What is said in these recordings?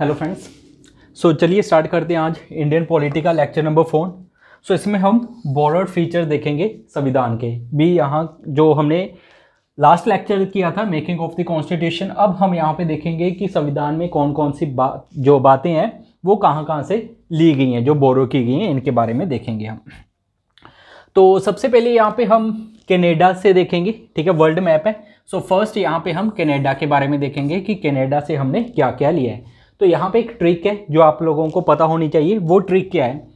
Hello friends so चलिए start करते हैं आज इंडियन का लेक्चर नंबर फोर सो इसमें हम बॉर्डर फीचर देखेंगे संविधान के भी यहाँ जो हमने लास्ट लेक्चर किया था मेकिंग ऑफ द कॉन्स्टिट्यूशन अब हम यहाँ पे देखेंगे कि संविधान में कौन कौन सी बात जो बातें हैं वो कहाँ कहाँ से ली गई हैं जो बोरो की गई हैं इनके बारे में देखेंगे हम तो सबसे पहले यहाँ पे हम कनाडा से देखेंगे ठीक है वर्ल्ड मैप है सो फर्स्ट यहाँ पे हम कनाडा के बारे में देखेंगे कि कनाडा से हमने क्या क्या लिया है तो यहाँ पे एक ट्रिक है जो आप लोगों को पता होनी चाहिए वो ट्रिक क्या है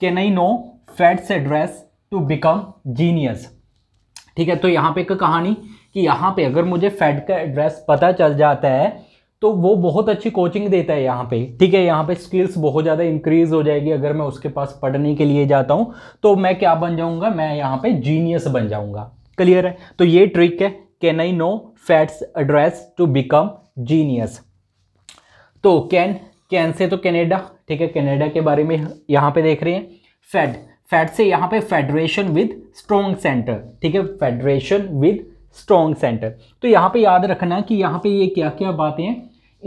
can I know fats address to become genius ठीक है तो यहाँ पे एक कहानी कि यहाँ पे अगर मुझे फैट का एड्रेस पता चल जाता है तो वो बहुत अच्छी कोचिंग देता है यहाँ पे ठीक है यहाँ पे स्किल्स बहुत ज़्यादा इंक्रीज हो जाएगी अगर मैं उसके पास पढ़ने के लिए जाता हूँ तो मैं क्या बन जाऊँगा मैं यहाँ पे जीनियस बन जाऊँगा क्लियर है तो ये ट्रिक है can I know fats address to become genius तो कैन कैन से तो कनाडा ठीक है कनाडा के बारे में यहाँ पे देख रहे हैं फेड फेड से यहाँ पे फेडरेशन विद स्ट्रॉन्ग सेंटर ठीक है फेडरेशन विद स्ट्रॉन्ग सेंटर तो यहाँ पे याद रखना कि यहाँ पे ये क्या क्या बातें हैं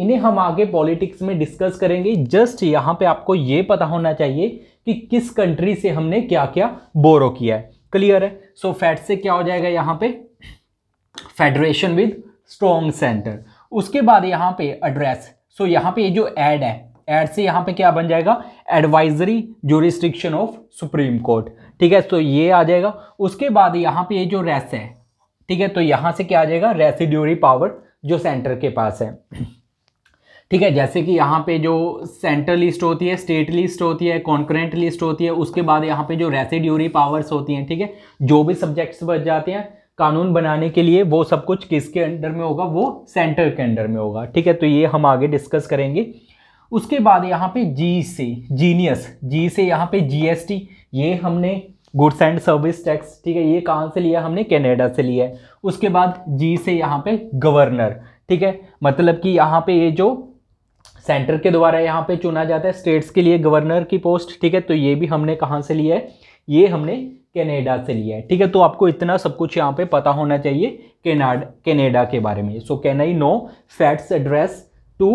इन्हें हम आगे पॉलिटिक्स में डिस्कस करेंगे जस्ट यहाँ पे आपको ये पता होना चाहिए कि किस कंट्री से हमने क्या क्या बोरो किया है क्लियर है सो so, फैट से क्या हो जाएगा यहाँ पे फेडरेशन विद स्ट्रॉन्ग सेंटर उसके बाद यहाँ पे एड्रेस सो यहाँ पे ये जो एड है एड से यहाँ पे क्या बन जाएगा एडवाइजरी जो रिस्ट्रिक्शन ऑफ सुप्रीम कोर्ट ठीक है तो ये आ जाएगा उसके बाद यहाँ पे ये यह जो रेस है ठीक है तो यहाँ से क्या आ जाएगा रेसिड्यूरी पावर जो सेंटर के पास है ठीक है जैसे कि यहाँ पे जो सेंट्रल लिस्ट होती है स्टेट लिस्ट होती है कॉन्करेंट लिस्ट होती है उसके बाद यहाँ पे जो रेसिड्यूरी पावर्स होती हैं ठीक है थीके? जो भी सब्जेक्ट्स बच जाते हैं कानून बनाने के लिए वो सब कुछ किसके अंडर में होगा वो सेंटर के अंडर में होगा ठीक है तो ये हम आगे डिस्कस करेंगे उसके बाद यहाँ पे जी से जीनियस जी से यहाँ पे जीएसटी ये हमने गुड्स एंड सर्विस टैक्स ठीक है ये कहाँ से लिया हमने कनाडा से लिया है उसके बाद जी से यहाँ पे गवर्नर ठीक है मतलब कि यहाँ पे ये जो सेंटर के द्वारा यहाँ पे चुना जाता है स्टेट्स के लिए गवर्नर की पोस्ट ठीक है तो ये भी हमने कहाँ से लिया है ये हमने कनाडा से लिया है ठीक है तो आपको इतना सब कुछ यहाँ पे पता होना चाहिए केनाड कनाडा के बारे में so can I know fats address to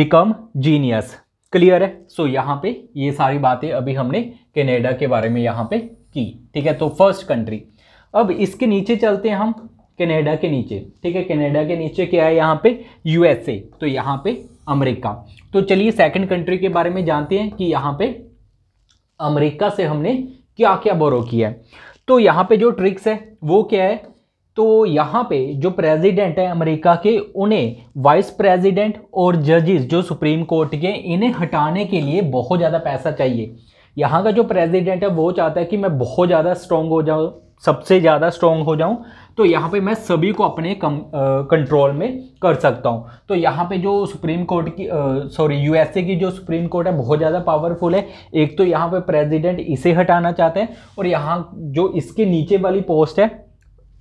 become genius clear है सो so, यहाँ पे ये सारी बातें अभी हमने कनाडा के बारे में यहाँ पे की ठीक है तो फर्स्ट कंट्री अब इसके नीचे चलते हैं हम कनाडा के नीचे ठीक है कनाडा के नीचे क्या है यहाँ पे यूएसए तो यहाँ पे अमेरिका तो चलिए सेकंड कंट्री के बारे में जानते हैं कि यहाँ पे अमेरिका से हमने क्या क्या बोरो किया है तो यहाँ पे जो ट्रिक्स है वो क्या है तो यहाँ पे जो प्रेसिडेंट है अमेरिका के उन्हें वाइस प्रेसिडेंट और जजेस जो सुप्रीम कोर्ट के इन्हें हटाने के लिए बहुत ज़्यादा पैसा चाहिए यहाँ का जो प्रेसिडेंट है वो चाहता है कि मैं बहुत ज़्यादा स्ट्रॉन्ग हो जाऊँ सबसे ज़्यादा स्ट्रॉन्ग हो जाऊँ तो यहाँ पे मैं सभी को अपने कम कंट्रोल में कर सकता हूँ तो यहाँ पे जो सुप्रीम कोर्ट की सॉरी यूएसए की जो सुप्रीम कोर्ट है बहुत ज़्यादा पावरफुल है एक तो यहाँ पे प्रेसिडेंट इसे हटाना चाहते हैं और यहाँ जो इसके नीचे वाली पोस्ट है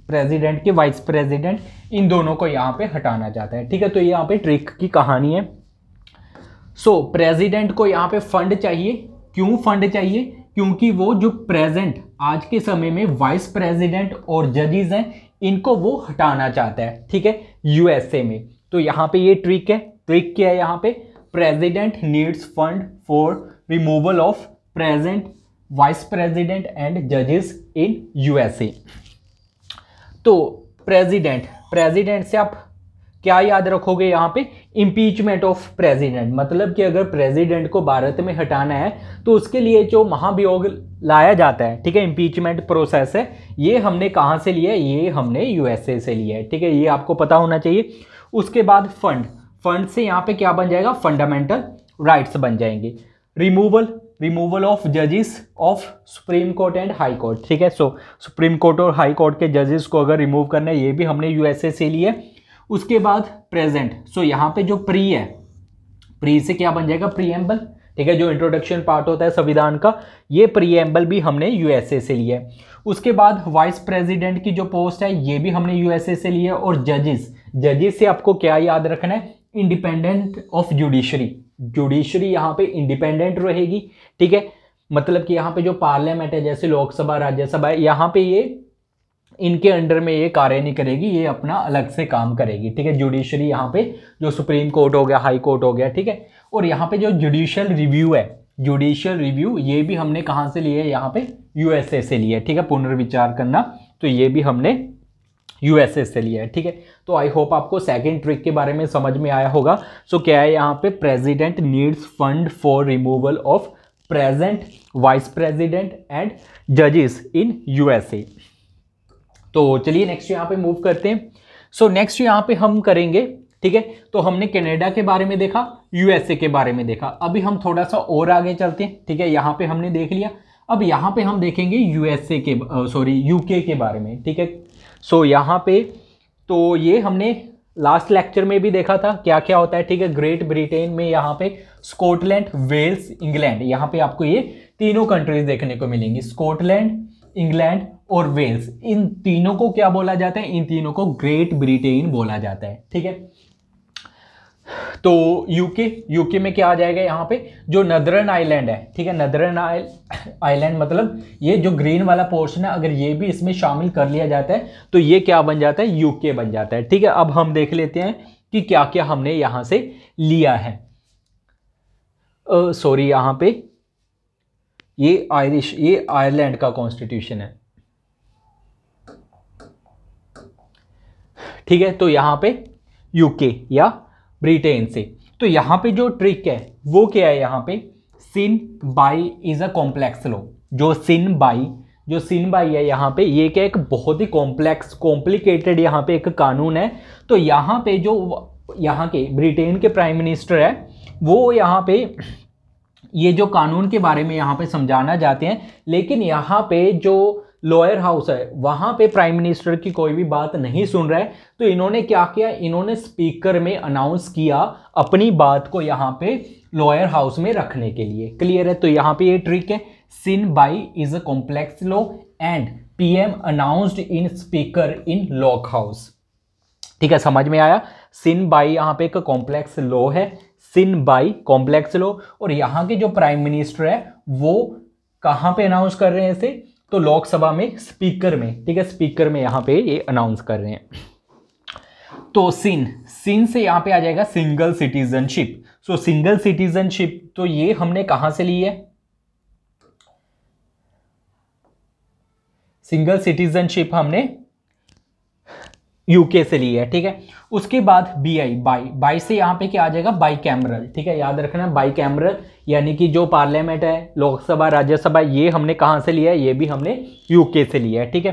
प्रेसिडेंट के वाइस प्रेसिडेंट इन दोनों को यहाँ पे हटाना चाहते हैं ठीक है तो यहाँ पे ट्रिक की कहानी है सो so, प्रेजिडेंट को यहाँ पे फंड चाहिए क्यों फंड चाहिए क्योंकि वो जो प्रेजेंट आज के समय में वाइस प्रेसिडेंट और जजेस हैं इनको वो हटाना चाहता है ठीक है यूएसए में तो यहाँ पे ये ट्रिक है ट्रिक क्या है यहाँ पे president needs fund for removal of present vice president and जजेस इन यूएसए तो प्रेसिडेंट प्रेसिडेंट से आप क्या याद रखोगे यहाँ पे इम्पीचमेंट ऑफ प्रेसिडेंट मतलब कि अगर प्रेसिडेंट को भारत में हटाना है तो उसके लिए जो महाभियोग लाया जाता है ठीक है इम्पीचमेंट प्रोसेस है ये हमने कहाँ से लिया है ये हमने यूएसए से लिया है ठीक है ये आपको पता होना चाहिए उसके बाद फंड फंड से यहाँ पे क्या बन जाएगा फंडामेंटल राइट्स बन जाएंगे रिमूवल रिमूवल ऑफ जजेस of supreme court and high court ठीक है सो सुप्रीम कोर्ट और हाई कोर्ट के जजेस को अगर रिमूव करना है ये भी हमने यूएसए से लिया है उसके बाद प्रेजेंट सो यहाँ पे जो प्री है प्री से क्या बन जाएगा प्रीएम्बल ठीक है जो इंट्रोडक्शन पार्ट होता है संविधान का ये प्रीएम्बल भी हमने यूएसए से लिया है उसके बाद वाइस प्रेसिडेंट की जो पोस्ट है ये भी हमने यूएसए से लिया है और जजेस जजेस से आपको क्या याद रखना है इंडिपेंडेंट ऑफ जुडिशरी जुडिशरी यहाँ पे इंडिपेंडेंट रहेगी ठीक है मतलब कि यहाँ पे जो पार्लियामेंट है जैसे लोकसभा राज्यसभा यहाँ पे ये इनके अंडर में ये कार्य नहीं करेगी ये अपना अलग से काम करेगी ठीक है जुडिशरी यहाँ पे जो सुप्रीम कोर्ट हो गया हाई कोर्ट हो गया ठीक है और यहाँ पे जो जुडिशियल रिव्यू है जुडिशियल रिव्यू ये भी हमने कहाँ से लिए है यहाँ पे यूएसए से लिए ठीक है पुनर्विचार करना तो ये भी हमने यूएसए से लिया है ठीक है तो आई होप आपको सेकेंड ट्रिक के बारे में समझ में आया होगा सो क्या है यहाँ पे president needs fund for removal of present vice president and जजिस इन यूएसए तो चलिए नेक्स्ट यहाँ पे मूव करते हैं सो नेक्स्ट यहाँ पे हम करेंगे ठीक है तो हमने कनाडा के बारे में देखा यूएसए के बारे में देखा अभी हम थोड़ा सा और आगे चलते हैं ठीक है यहाँ पे हमने देख लिया अब यहाँ पे हम देखेंगे यूएसए के सॉरी यूके के बारे में ठीक है सो यहाँ पे तो ये हमने लास्ट लेक्चर में भी देखा था क्या क्या होता है ठीक है ग्रेट ब्रिटेन में यहाँ पे स्कॉटलैंड वेल्स इंग्लैंड यहाँ पे आपको ये तीनों कंट्रीज देखने को मिलेंगी स्कॉटलैंड इंग्लैंड और वेल्स इन तीनों को क्या बोला जाता है इन तीनों को ग्रेट ब्रिटेन बोला जाता है ठीक है तो यूके यूके में क्या आ जाएगा यहां पे जो नदरन आइलैंड है ठीक है नदरन आइलैंड मतलब ये जो ग्रीन वाला पोर्शन है अगर ये भी इसमें शामिल कर लिया जाता है तो ये क्या बन जाता है यूके बन जाता है ठीक है अब हम देख लेते हैं कि क्या क्या हमने यहां से लिया है सॉरी यहां पे ये आयरिश ये आयरलैंड का कॉन्स्टिट्यूशन है ठीक है तो यहाँ पे यूके या ब्रिटेन से तो यहाँ पे जो ट्रिक है वो क्या है यहाँ पे sin by is a complex law जो सिन बाई जो सिन बाई है यहाँ पे ये क्या एक बहुत ही कॉम्प्लेक्स कॉम्प्लिकेटेड यहाँ पे एक कानून है तो यहाँ पे जो यहाँ के ब्रिटेन के प्राइम मिनिस्टर है वो यहाँ पे ये जो कानून के बारे में यहाँ पे समझाना चाहते हैं लेकिन यहाँ पे जो लोअर हाउस है वहाँ पे प्राइम मिनिस्टर की कोई भी बात नहीं सुन रहा है तो इन्होंने क्या किया इन्होंने स्पीकर में अनाउंस किया अपनी बात को यहाँ पे लोअर हाउस में रखने के लिए क्लियर है तो यहाँ पे ये ट्रिक है sin by is a complex law and PM announced in speaker in lock house ठीक है समझ में आया सिन बाई यहाँ पे एक कॉम्प्लेक्स लॉ है सिन बाई कॉम्प्लेक्स लो और यहाँ के जो प्राइम मिनिस्टर है वो कहाँ पे अनाउंस कर रहे हैं इसे तो लोकसभा में स्पीकर में ठीक है स्पीकर में यहाँ पे ये अनाउंस कर रहे हैं तो सिन सिन से यहाँ पे आ जाएगा single citizenship so single citizenship तो ये हमने कहाँ से ली है सिंगल सिटीजनशिप हमने यूके से ली है ठीक है उसके बाद बी आई बाई बाई से यहाँ पे क्या आ जाएगा बाई कैमरल ठीक है याद रखना बाई कैमरल यानी कि जो पार्लियामेंट है लोकसभा राज्यसभा ये हमने कहाँ से लिया है ये भी हमने यूके से लिया है ठीक है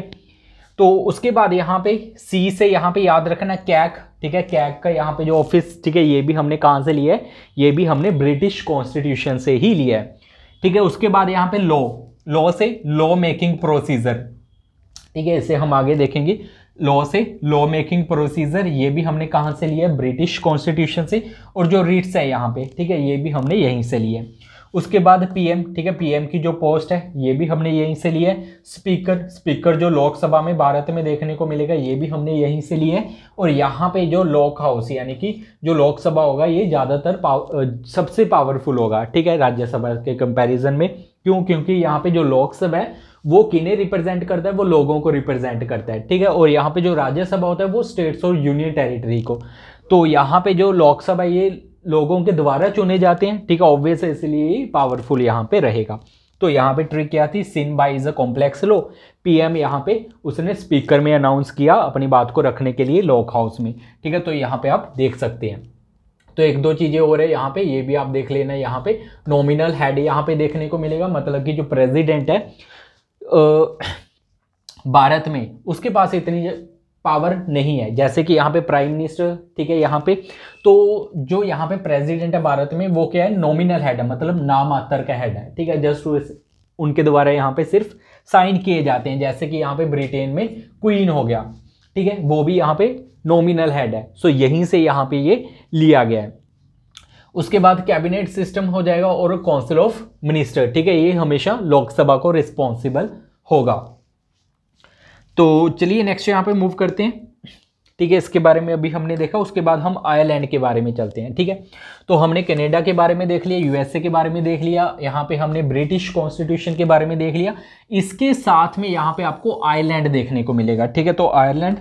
तो उसके बाद यहाँ पे सी से यहाँ पे याद रखना कैक ठीक है कैक का यहाँ पे जो ऑफिस ठीक है ये भी हमने कहाँ से लिया है ये भी हमने ब्रिटिश कॉन्स्टिट्यूशन से ही लिया है ठीक है उसके बाद यहाँ पे लॉ लॉ से लॉ मेकिंग प्रोसीजर ठीक है इसे हम आगे देखेंगे लॉ से लॉ मेकिंग प्रोसीजर ये भी हमने कहाँ से लिया है ब्रिटिश कॉन्स्टिट्यूशन से और जो रिट्स है यहाँ पे ठीक है ये भी हमने यहीं से लिए उसके बाद पीएम ठीक है पीएम की जो पोस्ट है ये भी हमने यहीं से लिया है स्पीकर स्पीकर जो लोकसभा में भारत में देखने को मिलेगा ये भी हमने यहीं से लिए है और यहाँ पे जो लॉक हाउस यानी कि जो लोकसभा होगा ये ज़्यादातर पाव सबसे पावरफुल होगा ठीक है राज्यसभा के कंपैरिजन में क्यों क्योंकि यहाँ पे जो लोकसभा है वो किन्हें रिप्रेजेंट करता है वो लोगों को रिप्रेजेंट करता है ठीक है और यहाँ पे जो राज्यसभा होता है वो स्टेट्स और यूनियन टेरिटरी को तो यहाँ पे जो लोकसभा ये लोगों के द्वारा चुने जाते हैं ठीक है ऑब्वियस इसलिए इसलिए पावरफुल यहाँ पे रहेगा तो यहाँ पे ट्रिक क्या थी sin by is a complex law P M यहाँ पे उसने स्पीकर में अनाउंस किया अपनी बात को रखने के लिए लॉक हाउस में ठीक है तो यहाँ पे आप देख सकते हैं तो एक दो चीज़ें और है यहाँ पे ये भी आप देख लेना यहाँ पे नॉमिनल हेड यहाँ पे देखने को मिलेगा मतलब कि जो प्रेसिडेंट है भारत में उसके पास इतनी पावर नहीं है जैसे कि यहाँ पे प्राइम मिनिस्टर ठीक है यहाँ पे तो जो यहाँ पे प्रेसिडेंट है भारत में वो क्या है नॉमिनल हेड है मतलब नामातर का हेड है ठीक है जस्ट उनके द्वारा यहाँ पे सिर्फ साइन किए जाते हैं जैसे कि यहाँ पे ब्रिटेन में क्वीन हो गया ठीक है वो भी यहाँ पे नॉमिनल हेड है सो यहीं से यहाँ पे ये लिया गया है उसके बाद कैबिनेट सिस्टम हो जाएगा और काउंसिल ऑफ मिनिस्टर ठीक है ये हमेशा लोकसभा को रिस्पॉन्सिबल होगा तो चलिए नेक्स्ट यहाँ पे मूव करते हैं ठीक है इसके बारे में अभी हमने देखा उसके बाद हम आयरलैंड के बारे में चलते हैं ठीक है तो हमने कनाडा के बारे में देख लिया यूएसए के बारे में देख लिया यहाँ पे हमने ब्रिटिश कॉन्स्टिट्यूशन के बारे में देख लिया इसके साथ में यहाँ पे आपको आयरलैंड देखने को मिलेगा ठीक है तो आयरलैंड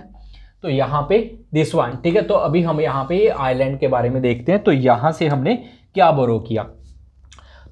तो यहाँ पे दिस वन ठीक है तो अभी हम यहाँ पे आयरलैंड के बारे में देखते हैं तो यहाँ से हमने क्या बोरो किया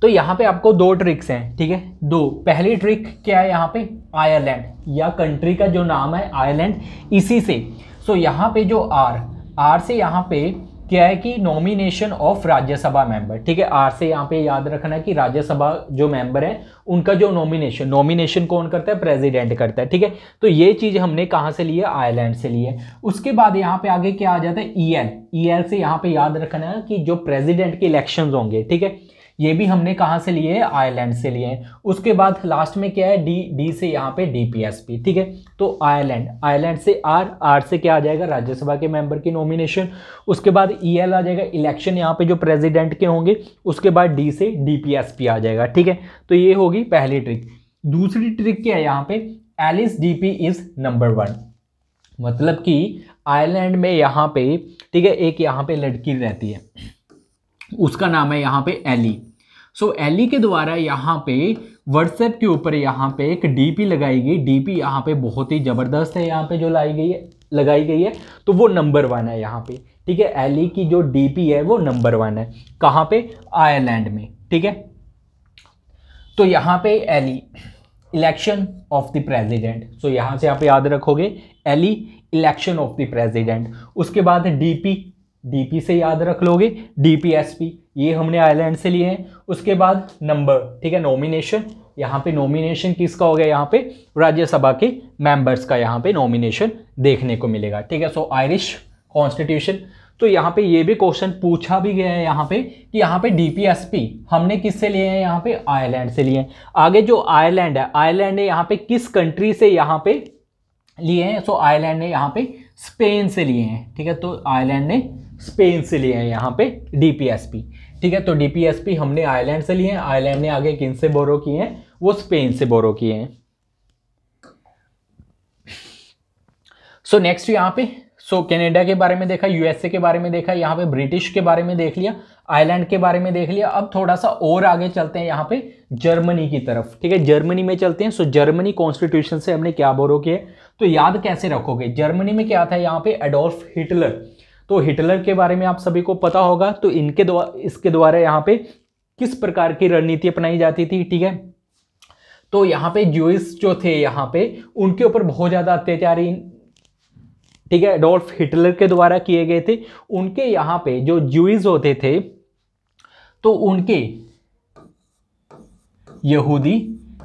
तो यहाँ पे आपको दो ट्रिक्स हैं ठीक है दो पहली ट्रिक क्या है यहाँ पे आयरलैंड या कंट्री का जो नाम है आयरलैंड इसी से सो यहाँ पे जो आर आर से यहाँ पे क्या है कि नॉमिनेशन ऑफ राज्यसभा मेंबर ठीक है आर से यहाँ पे याद रखना है कि राज्यसभा जो मेंबर है उनका जो नॉमिनेशन नॉमिनेशन कौन करता है प्रेसिडेंट करता है ठीक है तो ये चीज़ हमने कहाँ से ली है आयरलैंड से ली है उसके बाद यहाँ पे आगे क्या आ जाता है ई एल ई एल से यहाँ पे याद रखना है कि जो प्रेजिडेंट के इलेक्शन होंगे ठीक है ये भी हमने कहाँ से लिए है आयरलैंड से लिए हैं उसके बाद लास्ट में क्या है डी डी से यहाँ पे डी पी एस पी ठीक है तो आयरलैंड आयरलैंड से आर आर से क्या आ जाएगा राज्यसभा के मेंबर की नॉमिनेशन उसके बाद ई e एल आ जाएगा इलेक्शन यहाँ पे जो प्रेसिडेंट के होंगे उसके बाद डी से डी पी एस पी आ जाएगा ठीक है तो ये होगी पहली ट्रिक दूसरी ट्रिक क्या है यहाँ पे Alice D P is number one मतलब कि आयरलैंड में यहाँ पे ठीक है एक यहाँ पे लड़की रहती है उसका नाम है यहाँ पे एली सो एली के द्वारा यहाँ पे व्हाट्सएप के ऊपर यहाँ पे एक डीपी लगाई गई डीपी यहाँ पे बहुत ही ज़बरदस्त है यहाँ पे जो लाई गई है लगाई गई है तो वो नंबर वन है यहाँ पे ठीक है एली की जो डीपी है वो नंबर वन है कहाँ पे आयरलैंड में ठीक है तो यहाँ पे एली election of the president so यहाँ से आप याद रखोगे एली इलेक्शन ऑफ द प्रेजिडेंट उसके बाद डी पी से याद रख लोगे डी ये हमने आयरलैंड से लिए हैं उसके बाद नंबर ठीक है नॉमिनेशन यहाँ पे नॉमिनेशन किसका हो गया यहाँ पे राज्यसभा के मेंबर्स का यहाँ पे नॉमिनेशन देखने को मिलेगा ठीक है सो आयरिश कॉन्स्टिट्यूशन तो यहाँ पे ये भी क्वेश्चन पूछा भी गया है यहाँ पे कि यहाँ पे डीपीएसपी हमने किससे लिए हैं यहाँ पे आयरलैंड से लिए हैं आगे जो आयरलैंड है आयरलैंड ने यहाँ पे किस कंट्री से यहाँ पे लिए हैं सो आयरलैंड ने यहाँ पे स्पेन से लिए हैं ठीक है तो आयरलैंड ने स्पेन से लिए हैं यहाँ पे डीपीएसपी ठीक है तो डीपीएसपी हमने आयरलैंड से लिए हैं आयरलैंड ने आगे किन से बोरो किए हैं वो स्पेन से बोरो किए हैं सो नेक्स्ट यहाँ पे सो so, कनाडा के बारे में देखा यूएसए के बारे में देखा यहाँ पे ब्रिटिश के बारे में देख लिया आयरलैंड के बारे में देख लिया अब थोड़ा सा और आगे चलते हैं यहाँ पे जर्मनी की तरफ ठीक है जर्मनी में चलते हैं सो so, जर्मनी कॉन्स्टिट्यूशन से हमने क्या बोरो किए तो याद कैसे रखोगे जर्मनी में क्या था यहाँ पे एडोल्फ हिटलर तो हिटलर के बारे में आप सभी को पता होगा तो इनके द्वारा इसके द्वारा यहाँ पे किस प्रकार की रणनीति अपनाई जाती थी ठीक है तो यहाँ पे ज्यूस जो थे यहाँ पे उनके ऊपर बहुत ज़्यादा अत्याचारी ठीक है एडोल्फ हिटलर के द्वारा किए गए थे उनके यहाँ पे जो ज्यूइस होते थे तो उनके यहूदी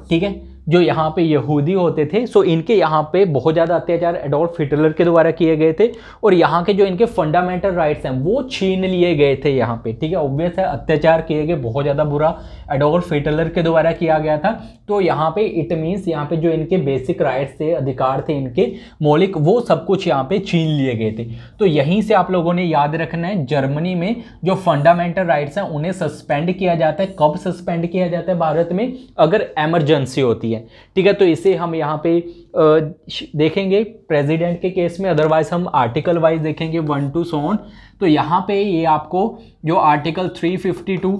ठीक है जो यहाँ पे यहूदी होते थे सो इनके यहाँ पे बहुत ज़्यादा अत्याचार एडोल्फ हिटलर के द्वारा किए गए थे और यहाँ के जो इनके फंडामेंटल राइट्स हैं वो छीन लिए गए थे यहाँ पे ठीक है ऑब्वियस है अत्याचार किए गए बहुत ज़्यादा बुरा एडोल्फ हिटलर के द्वारा किया गया था तो यहाँ पे इट मीन्स यहाँ पे जो इनके बेसिक राइट्स थे अधिकार थे इनके मौलिक वो सब कुछ यहाँ पे छीन लिए गए थे तो यहीं से आप लोगों ने याद रखना है जर्मनी में जो फंडामेंटल राइट्स हैं उन्हें सस्पेंड किया जाता है कब सस्पेंड किया जाता है भारत में अगर एमरजेंसी होती है है ठीक है तो इसे हम यहाँ पे देखेंगे प्रेसिडेंट के केस में अदरवाइज हम आर्टिकल वाइज देखेंगे वन टू सोन तो यहाँ पे ये आपको जो आर्टिकल 352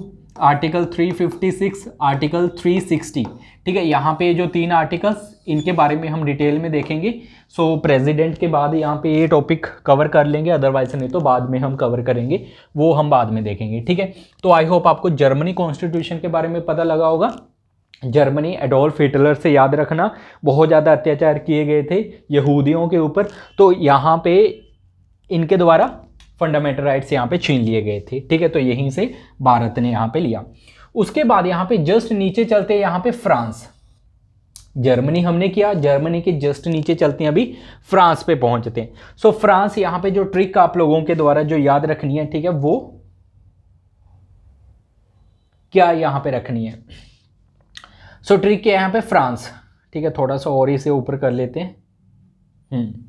आर्टिकल 356 आर्टिकल 360 ठीक है यहाँ पे जो तीन आर्टिकल्स इनके बारे में हम डिटेल में देखेंगे सो so, प्रेसिडेंट के बाद यहाँ पे ये टॉपिक कवर कर लेंगे अदरवाइज नहीं तो बाद में हम कवर करेंगे वो हम बाद में देखेंगे ठीक है तो आई होप आपको जर्मनी कॉन्स्टिट्यूशन के बारे में पता लगा होगा जर्मनी एडोल्फ हिटलर से याद रखना बहुत ज़्यादा अत्याचार किए गए थे यहूदियों के ऊपर तो यहाँ पे इनके द्वारा फंडामेंटल राइट्स यहाँ पे छीन लिए गए थे ठीक है तो यहीं से भारत ने यहाँ पे लिया उसके बाद यहाँ पे जस्ट नीचे चलते हैं यहाँ पे फ्रांस जर्मनी हमने किया जर्मनी के जस्ट नीचे चलते हैं अभी फ्रांस पे पहुंचते हैं सो फ्रांस यहाँ पर जो ट्रिक आप लोगों के द्वारा जो याद रखनी है ठीक है वो क्या यहाँ पर रखनी है सो ट्रिक क्या है यहाँ पे फ्रांस ठीक है थोड़ा सा और इसे ऊपर कर लेते हैं हम्म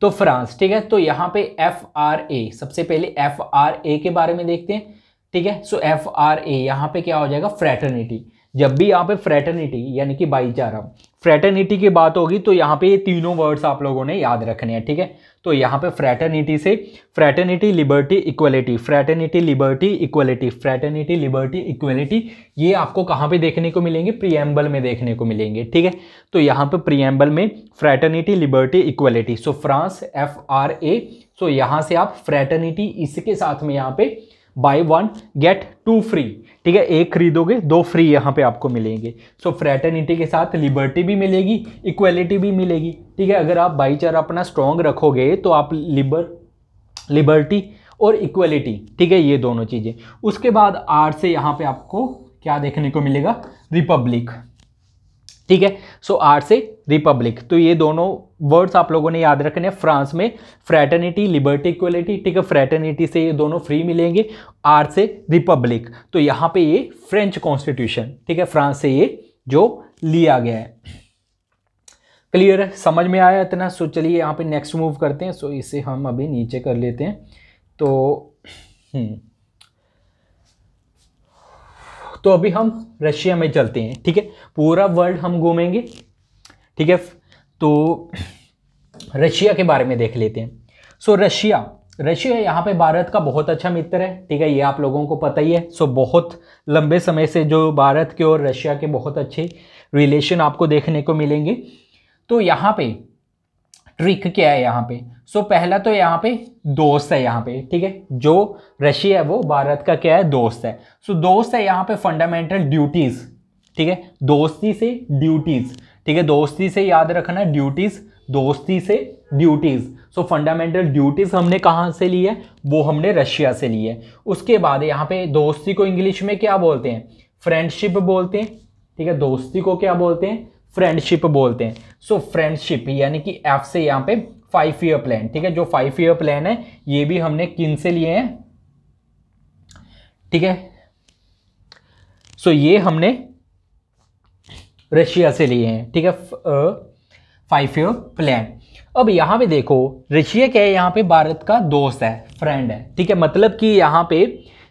तो फ्रांस ठीक है तो यहाँ पे एफ आर ए सबसे पहले एफ आर ए के बारे में देखते हैं ठीक है सो एफ आर ए यहाँ पे क्या हो जाएगा फ्रेटर्निटी जब भी यहाँ पे फ्रेटर्निटी यानी कि भाईचारा फ्रेटर्निटी की बात होगी तो यहाँ पे ये तीनों वर्ड्स आप लोगों ने याद रखने हैं ठीक है तो यहाँ पे फ्रेटर्निटी से fraternity liberty equality fraternity liberty equality fraternity liberty equality ये आपको कहाँ पे देखने को मिलेंगे प्रियम्बल में देखने को मिलेंगे ठीक है तो यहाँ पे प्रियम्बल में fraternity liberty equality so France F R A so यहाँ से आप फ्रेटर्निटी इसके साथ में यहाँ पे buy one get two free ठीक है एक खरीदोगे दो फ्री यहाँ पे आपको मिलेंगे सो so, फ्रेटर्निटी के साथ लिबर्टी भी मिलेगी इक्वलिटी भी मिलेगी ठीक है अगर आप भाईचारा अपना स्ट्रॉन्ग रखोगे तो आप लिबर लिबर्टी और इक्वलिटी ठीक है ये दोनों चीज़ें उसके बाद आर से यहाँ पे आपको क्या देखने को मिलेगा रिपब्लिक ठीक है सो आर से रिपब्लिक तो ये दोनों वर्ड्स आप लोगों ने याद रखने हैं फ्रांस में फ्रैटर्निटी लिबर्टी इक्वलिटी ठीक है फ्रैटर्निटी से ये दोनों फ्री मिलेंगे आर से रिपब्लिक तो यहाँ पे ये फ्रेंच कॉन्स्टिट्यूशन ठीक है फ्रांस से ये जो लिया गया है क्लियर है समझ में आया इतना सो चलिए यहाँ पे नेक्स्ट मूव करते हैं सो इसे हम अभी नीचे कर लेते हैं तो हम्म, तो अभी हम रशिया में चलते हैं ठीक है पूरा वर्ल्ड हम घूमेंगे ठीक है तो रशिया के बारे में देख लेते हैं सो रशिया रशिया यहाँ पे भारत का बहुत अच्छा मित्र है ठीक है ये आप लोगों को पता ही है सो बहुत लंबे समय से जो भारत के और रशिया के बहुत अच्छे रिलेशन आपको देखने को मिलेंगे तो यहाँ पे ट्रिक क्या है यहाँ पे सो so, पहला तो यहाँ पे दोस्त है यहाँ पे ठीक है जो रशिया है वो भारत का क्या है दोस्त है सो so, दोस्त है यहाँ पे फंडामेंटल ड्यूटीज़ ठीक है दोस्ती से ड्यूटीज़ ठीक है दोस्ती से याद रखना ड्यूटीज़ दोस्ती से ड्यूटीज़ सो फंडामेंटल ड्यूटीज़ हमने कहाँ से ली है वो हमने रशिया से ली है उसके बाद यहाँ पे दोस्ती को इंग्लिश में क्या बोलते हैं फ्रेंडशिप बोलते हैं ठीक है दोस्ती को क्या बोलते हैं फ्रेंडशिप बोलते हैं सो so, फ्रेंडशिप यानी कि एफ से यहाँ पे फाइव ईयर प्लान ठीक है जो फाइव ईयर प्लान है ये भी हमने किन से लिए हैं ठीक है सो so, ये हमने रशिया से लिए हैं ठीक है फाइव ईयर प्लान अब यहाँ पे देखो रशिया क्या है यहाँ पे भारत का दोस्त है फ्रेंड है ठीक है मतलब कि यहाँ पे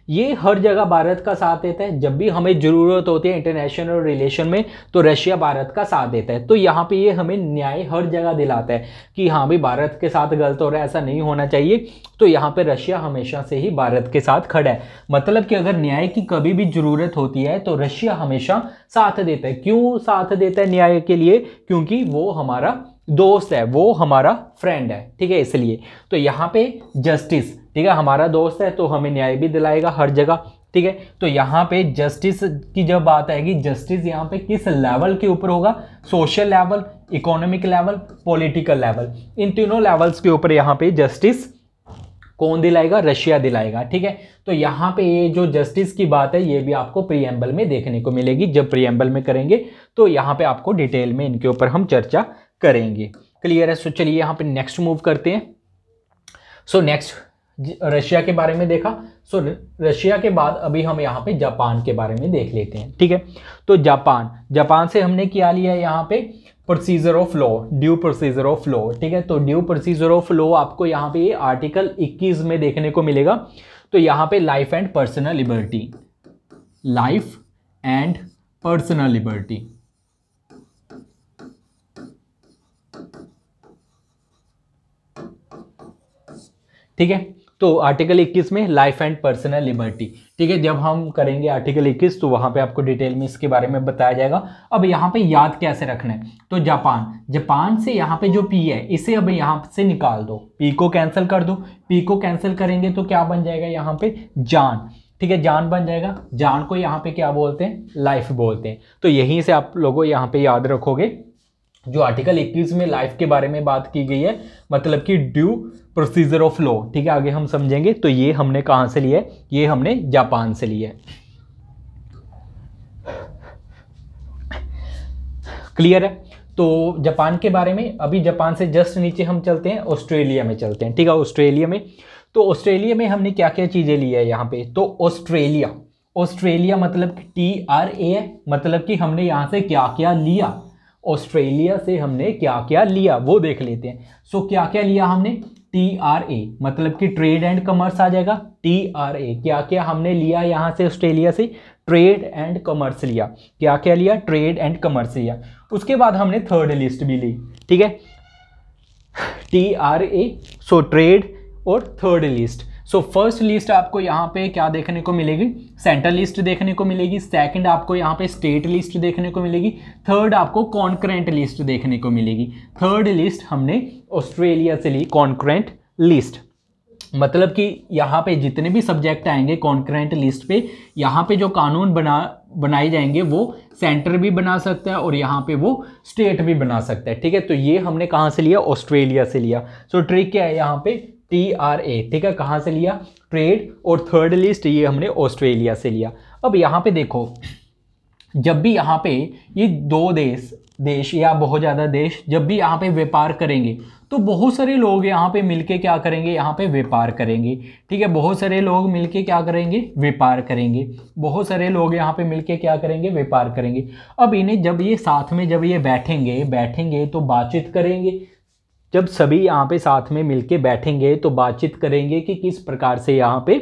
ये हर जगह भारत का साथ देता है जब भी हमें ज़रूरत होती है इंटरनेशनल रिलेशन में तो रशिया भारत का साथ देता है तो यहाँ पे ये हमें न्याय हर जगह दिलाता है कि हाँ भाई भारत के साथ गलत हो रहा है ऐसा नहीं होना चाहिए तो यहाँ पे रशिया हमेशा से ही भारत के साथ खड़ा है मतलब कि अगर न्याय की कभी भी ज़रूरत होती है तो रशिया हमेशा साथ देता है क्यों साथ देता है न्याय के लिए क्योंकि वो हमारा दोस्त है वो हमारा फ्रेंड है ठीक है इसलिए तो यहाँ पे जस्टिस ठीक है हमारा दोस्त है तो हमें न्याय भी दिलाएगा हर जगह ठीक है तो यहाँ पे जस्टिस की जब बात आएगी जस्टिस यहाँ पे किस लेवल के ऊपर होगा social level economic level political level इन तीनों लेवल्स के ऊपर यहाँ पे जस्टिस कौन दिलाएगा रशिया दिलाएगा ठीक है तो यहाँ पे ये जो जस्टिस की बात है ये भी आपको प्रियम्बल में देखने को मिलेगी जब प्रियम्बल में करेंगे तो यहाँ पे आपको डिटेल में इनके ऊपर हम चर्चा करेंगे क्लियर है सो चलिए यहाँ पे नेक्स्ट मूव करते हैं सो नेक्स्ट रशिया के बारे में देखा सो रशिया के बाद अभी हम यहाँ पे जापान के बारे में देख लेते हैं ठीक है तो जापान जापान से हमने क्या लिया यहाँ पे procedure of law due procedure of law ठीक है तो ड्यू प्रोसीजर ऑफ लॉ आपको यहाँ पे आर्टिकल 21 में देखने को मिलेगा तो यहाँ पे life and personal liberty life and personal liberty ठीक है तो आर्टिकल 21 में लाइफ एंड पर्सनल लिबर्टी ठीक है जब हम करेंगे आर्टिकल 21 तो वहां पे आपको डिटेल में इसके बारे में बताया जाएगा अब यहाँ पे याद कैसे रखना है तो जापान जापान से यहाँ पे जो पी है इसे अब यहाँ से निकाल दो पी को कैंसिल कर दो पी को कैंसिल करेंगे तो क्या बन जाएगा यहाँ पे जान ठीक है जान बन जाएगा जान को यहाँ पे क्या बोलते हैं लाइफ बोलते हैं तो यहीं से आप लोगों यहाँ पे याद रखोगे जो आर्टिकल 21 में लाइफ के बारे में बात की गई है मतलब कि ड्यू प्रोसीजर ऑफ लॉ ठीक है आगे हम समझेंगे तो ये हमने कहाँ से लिया है ये हमने जापान से लिया है क्लियर है तो जापान के बारे में अभी जापान से जस्ट नीचे हम चलते हैं ऑस्ट्रेलिया में चलते हैं ठीक है ऑस्ट्रेलिया में तो ऑस्ट्रेलिया में हमने क्या क्या चीज़ें ली है यहाँ पे तो ऑस्ट्रेलिया ऑस्ट्रेलिया मतलब टी आर ए मतलब कि हमने यहाँ से क्या क्या लिया ऑस्ट्रेलिया से हमने क्या क्या लिया वो देख लेते हैं सो क्या क्या लिया हमने टी आर ए मतलब कि ट्रेड एंड कॉमर्स आ जाएगा टी आर ए क्या क्या हमने लिया यहाँ से ऑस्ट्रेलिया से ट्रेड एंड कॉमर्स लिया क्या क्या लिया ट्रेड एंड कॉमर्स लिया उसके बाद हमने थर्ड लिस्ट भी ली ठीक है T R A so trade और third list so first list आपको यहाँ पे क्या देखने को मिलेगी सेंट्रल लिस्ट देखने को मिलेगी सेकंड आपको यहाँ पे स्टेट लिस्ट देखने को मिलेगी थर्ड आपको कॉन्करेंट लिस्ट देखने को मिलेगी थर्ड लिस्ट हमने ऑस्ट्रेलिया से ली कॉन्क्रेंट लिस्ट मतलब कि यहाँ पे जितने भी सब्जेक्ट आएंगे कॉन्क्रेंट लिस्ट पे यहाँ पे जो कानून बना बनाए जाएंगे वो सेंटर भी बना सकता है और यहाँ पे वो स्टेट भी बना सकता है ठीक है तो ये हमने कहाँ से लिया ऑस्ट्रेलिया से लिया सो so, ट्रिक क्या है यहाँ पे टी आर ए ठीक है कहाँ से लिया ट्रेड और थर्ड लिस्ट ये हमने ऑस्ट्रेलिया से लिया अब यहाँ पे देखो जब भी यहाँ पे ये दो देश देश या बहुत ज़्यादा देश जब भी यहाँ पे व्यापार करेंगे तो बहुत सारे लोग यहाँ पे मिलके क्या करेंगे यहाँ पे व्यापार करेंगे ठीक है बहुत सारे लोग मिलके क्या करेंगे व्यापार करेंगे बहुत सारे लोग यहाँ पे मिलके क्या करेंगे व्यापार करेंगे अब इन्हें जब ये साथ में जब ये बैठेंगे बैठेंगे तो बातचीत करेंगे जब सभी यहाँ पे साथ में मिलके बैठेंगे तो बातचीत करेंगे कि किस प्रकार से यहाँ पे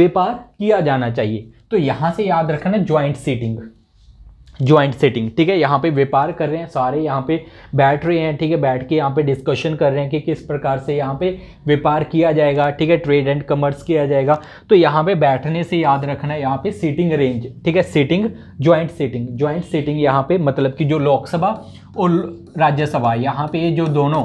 व्यापार किया जाना चाहिए तो यहाँ से याद रखना ज्वाइंट सीटिंग ज्वाइंट सेटिंग ठीक है यहाँ पे व्यापार कर रहे हैं सारे यहाँ पे बैठ रहे हैं ठीक है बैठ के यहाँ पे डिस्कशन कर रहे हैं कि किस प्रकार से यहाँ पे व्यापार किया जाएगा ठीक है ट्रेड एंड कमर्स किया जाएगा तो यहाँ पे बैठने से याद रखना है यहाँ पे सीटिंग रेंज ठीक है sitting joint sitting joint sitting यहाँ पे मतलब कि जो लोकसभा और राज्यसभा यहाँ पे जो दोनों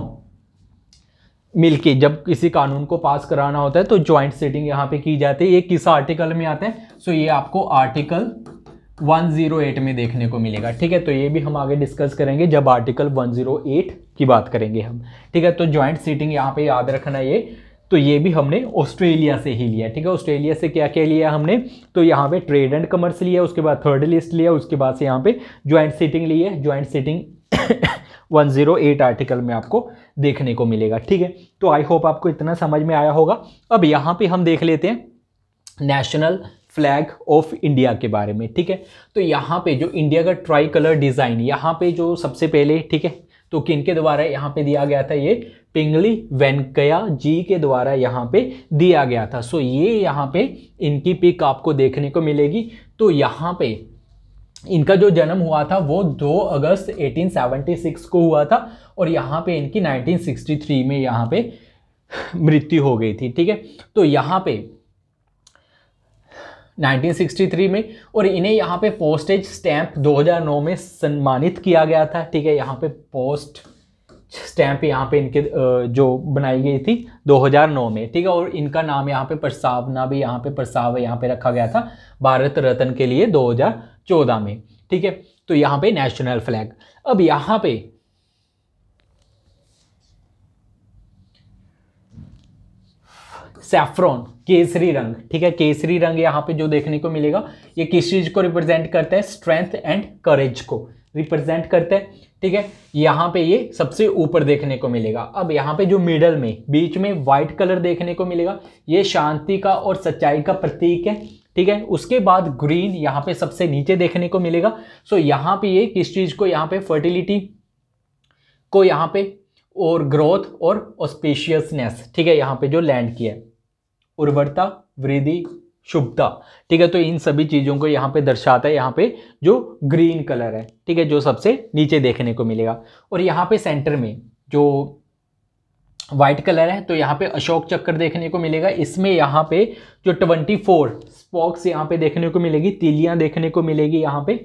मिलके जब किसी कानून को पास कराना होता है तो ज्वाइंट सीटिंग यहाँ पे की जाती है ये किस आर्टिकल में आते हैं सो ये आपको आर्टिकल 108 में देखने को मिलेगा ठीक है तो ये भी हम आगे डिस्कस करेंगे जब आर्टिकल 108 की बात करेंगे हम ठीक है तो ज्वाइंट सीटिंग यहाँ पे याद रखना ये तो ये भी हमने ऑस्ट्रेलिया से ही लिया ठीक है ऑस्ट्रेलिया से क्या क्या लिया हमने तो यहाँ पे ट्रेड एंड कमर्स लिया उसके बाद थर्ड लिस्ट लिया उसके बाद से यहाँ पे ज्वाइंट सीटिंग ली है ज्वाइंट सीटिंग 108 आर्टिकल में आपको देखने को मिलेगा ठीक है तो आई होप आपको इतना समझ में आया होगा अब यहाँ पे हम देख लेते हैं नेशनल फ्लैग ऑफ इंडिया के बारे में ठीक है तो यहाँ पे जो इंडिया का ट्राई कलर डिज़ाइन यहाँ पे जो सबसे पहले ठीक है तो किन के द्वारा यहाँ पे दिया गया था ये पिंगली वेंकैया जी के द्वारा यहाँ पे दिया गया था सो ये यहाँ पे इनकी पिक आपको देखने को मिलेगी तो यहाँ पे इनका जो जन्म हुआ था वो 2 अगस्त 1876 को हुआ था और यहाँ पे इनकी 1963 में यहाँ पे मृत्यु हो गई थी ठीक है तो यहाँ पे 1963 में और इन्हें यहाँ पे पोस्टेज स्टैंप 2009 में सम्मानित किया गया था ठीक है यहाँ पे पोस्ट स्टैंप यहाँ पे इनके जो बनाई गई थी 2009 में ठीक है और इनका नाम यहाँ पे प्रस्तावना भी यहाँ पे प्रस्ताव यहाँ पे रखा गया था भारत रत्न के लिए 2014 में ठीक है तो यहाँ पे नेशनल फ्लैग अब यहाँ पे सैफ्रॉन केसरी रंग ठीक है केसरी रंग यहाँ पे जो देखने को मिलेगा ये किस चीज़ को रिप्रेजेंट करता है स्ट्रेंथ एंड करेज को रिप्रेजेंट करता है ठीक है यहाँ पे ये सबसे ऊपर देखने को मिलेगा अब यहाँ पे जो मिडल में बीच में व्हाइट कलर देखने को मिलेगा ये शांति का और सच्चाई का प्रतीक है ठीक है उसके बाद ग्रीन यहाँ पे सबसे नीचे देखने को मिलेगा सो यहाँ पे ये किस चीज़ को यहाँ पे फर्टिलिटी को यहाँ पे और ग्रोथ और ऑस्पेशियसनेस ठीक है यहाँ पे जो लैंड किया है उर्वरता वृद्धि शुभता ठीक है तो इन सभी चीज़ों को यहाँ पे दर्शाता है यहाँ पे जो ग्रीन कलर है ठीक है जो सबसे नीचे देखने को मिलेगा और यहाँ पे सेंटर में जो वाइट कलर है तो यहाँ पे अशोक चक्कर देखने को मिलेगा इसमें यहाँ पे जो ट्वेंटी फोर स्पॉक्स यहाँ पे देखने को मिलेगी तीलियां देखने को मिलेगी यहाँ पे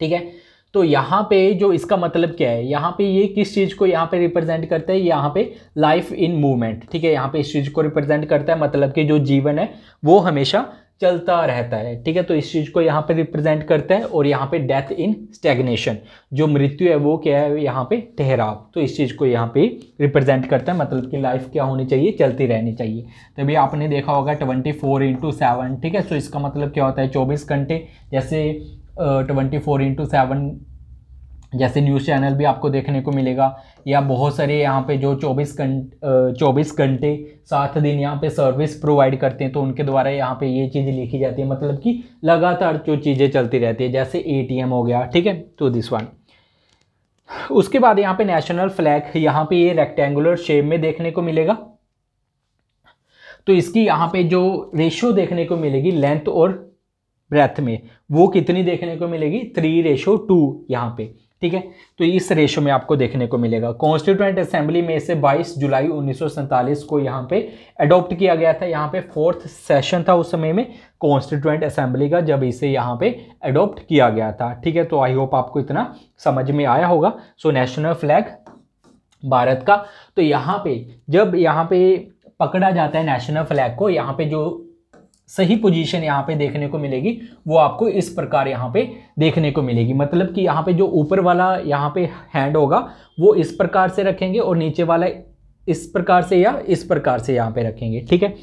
ठीक है तो यहाँ पे जो इसका मतलब क्या है यहाँ पे ये किस चीज़ को यहाँ पे रिप्रेजेंट करता है यहाँ पे लाइफ इन मूवमेंट ठीक है यहाँ पे इस चीज़ को रिप्रेजेंट करता है मतलब कि जो जीवन है वो हमेशा चलता रहता है ठीक है तो इस चीज़ को यहाँ पे रिप्रेजेंट करता है और यहाँ पे डेथ इन स्टेगनेशन जो मृत्यु है वो क्या है यहाँ पे ठहराव तो इस चीज़ को यहाँ पे रिप्रेजेंट करता है मतलब कि लाइफ क्या होनी चाहिए चलती रहनी चाहिए तभी आपने देखा होगा ट्वेंटी फोर इंटू सेवन ठीक है सो तो इसका मतलब क्या होता है चौबीस घंटे जैसे ट्वेंटी फोर इंटू सेवन जैसे न्यूज़ चैनल भी आपको देखने को मिलेगा या बहुत सारे यहाँ पे जो 24 घंटे चौबीस घंटे सात दिन यहाँ पे सर्विस प्रोवाइड करते हैं तो उनके द्वारा यहाँ पे ये चीज़ लिखी जाती है मतलब कि लगातार जो चीज़ें चलती रहती है जैसे एटीएम हो गया ठीक है तो दिस वन उसके बाद यहाँ पे नेशनल फ्लैग यहाँ पे ये रेक्टेंगुलर शेप में देखने को मिलेगा तो इसकी यहाँ पे जो रेशियो देखने को मिलेगी लेंथ और ब्रेथ में वो कितनी देखने को मिलेगी थ्री रेशो टू यहाँ पे ठीक है तो इस रेशो में आपको देखने को मिलेगा कॉन्स्टिट्यूंट असेंबली में से 22 जुलाई उन्नीस को यहाँ पे अडॉप्ट किया गया था यहाँ पे फोर्थ सेशन था उस समय में कॉन्स्टिट्यूंट असेंबली का जब इसे यहाँ पे अडॉप्ट किया गया था ठीक है तो आई होप आपको इतना समझ में आया होगा सो नेशनल फ्लैग भारत का तो यहाँ पे जब यहाँ पे पकड़ा जाता है नेशनल फ्लैग को यहाँ पे जो सही पोजीशन यहाँ पे देखने को मिलेगी वो आपको इस प्रकार यहाँ पे देखने को मिलेगी मतलब कि यहाँ पे जो ऊपर वाला यहाँ पे हैंड होगा वो इस प्रकार से रखेंगे और नीचे वाला इस प्रकार से या इस प्रकार से यहाँ पे रखेंगे ठीक है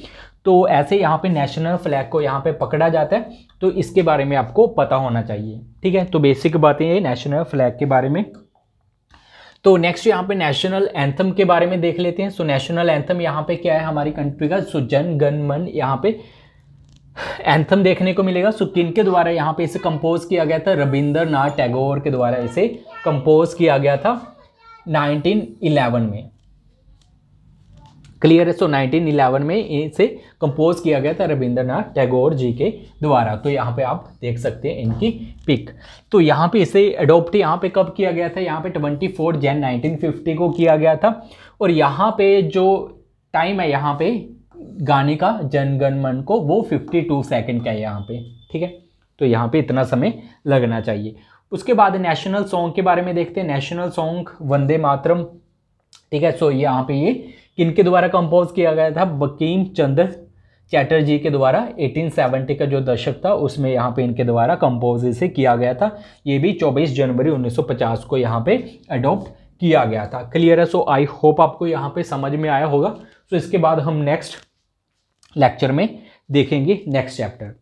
तो ऐसे यहाँ पे नेशनल फ्लैग को यहाँ पे पकड़ा जाता है तो इसके बारे में आपको पता होना चाहिए ठीक है तो बेसिक बातें ये नेशनल फ्लैग के बारे में तो नेक्स्ट यहाँ पे नेशनल एंथम के बारे में देख लेते हैं सो नेशनल एंथम यहाँ पे क्या है हमारी कंट्री का सो जन गण मन यहाँ पे एंथम देखने को मिलेगा सो किन के द्वारा यहाँ पे इसे कंपोज किया गया था रविंद्र नाथ टैगोर के द्वारा इसे कंपोज किया गया था 1911 में क्लियर है सो 1911 में इसे कंपोज किया गया था नाथ टैगोर जी के द्वारा तो यहाँ पे आप देख सकते हैं इनकी पिक तो यहाँ पे इसे अडोप्ट यहाँ पे कब किया गया था यहाँ पे 24 जैन नाइनटीन को किया गया था और यहाँ पे जो टाइम है यहाँ पे गाने का जनगणमन को वो 52 सेकंड का है यहाँ पे ठीक है तो यहाँ पे इतना समय लगना चाहिए उसके बाद नेशनल सॉन्ग के बारे में देखते हैं नेशनल सॉन्ग वंदे मातरम ठीक है सो यहाँ पे ये किनके द्वारा कंपोज किया गया था बकीम चंद्र चैटर्जी के द्वारा 1870 का जो दशक था उसमें यहाँ पे इनके द्वारा कंपोज इसे किया गया था ये भी 24 जनवरी 1950 को यहाँ पे अडॉप्ट किया गया था क्लियर है सो आई होप आपको यहाँ पे समझ में आया होगा सो so, इसके बाद हम नेक्स्ट लेक्चर में देखेंगे नेक्स्ट चैप्टर